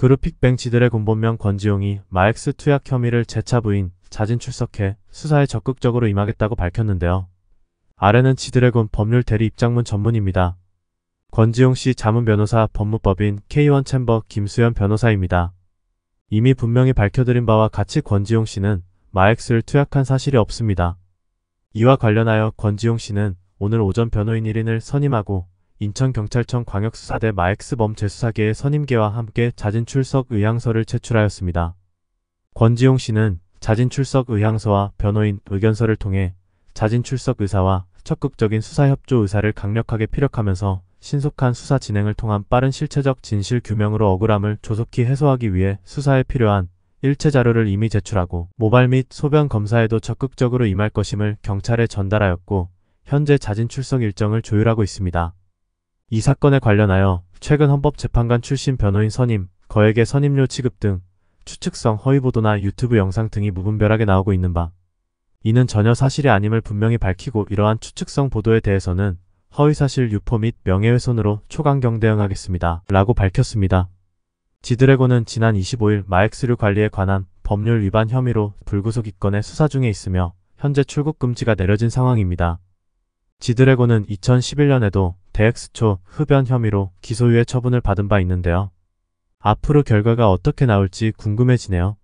그룹 픽뱅치들의 군본명 권지용이 마엑스 투약 혐의를 재차 부인, 자진 출석해 수사에 적극적으로 임하겠다고 밝혔는데요. 아래는 지드래곤 법률 대리 입장문 전문입니다. 권지용 씨 자문 변호사 법무법인 K1 챔버 김수현 변호사입니다. 이미 분명히 밝혀드린 바와 같이 권지용 씨는 마엑스를 투약한 사실이 없습니다. 이와 관련하여 권지용 씨는 오늘 오전 변호인 1인을 선임하고 인천경찰청 광역수사대 마엑스범 재수사계의 선임계와 함께 자진 출석 의향서를 제출하였습니다. 권지용 씨는 자진 출석 의향서와 변호인 의견서를 통해 자진 출석 의사와 적극적인 수사협조 의사를 강력하게 피력하면서 신속한 수사 진행을 통한 빠른 실체적 진실 규명으로 억울함을 조속히 해소하기 위해 수사에 필요한 일체 자료를 이미 제출하고 모발 및 소변 검사에도 적극적으로 임할 것임을 경찰에 전달하였고 현재 자진 출석 일정을 조율하고 있습니다. 이 사건에 관련하여 최근 헌법재판관 출신 변호인 선임, 거액의 선임료 취급 등 추측성 허위 보도나 유튜브 영상 등이 무분별하게 나오고 있는 바 이는 전혀 사실이 아님을 분명히 밝히고 이러한 추측성 보도에 대해서는 허위사실 유포 및 명예훼손으로 초강경 대응하겠습니다. 라고 밝혔습니다. 지드래곤은 지난 25일 마엑스류 관리에 관한 법률 위반 혐의로 불구속 입건에 수사 중에 있으며 현재 출국 금지가 내려진 상황입니다. 지드래곤은 2011년에도 대액수초 흡연 혐의로 기소유예 처분을 받은 바 있는데요. 앞으로 결과가 어떻게 나올지 궁금해지네요.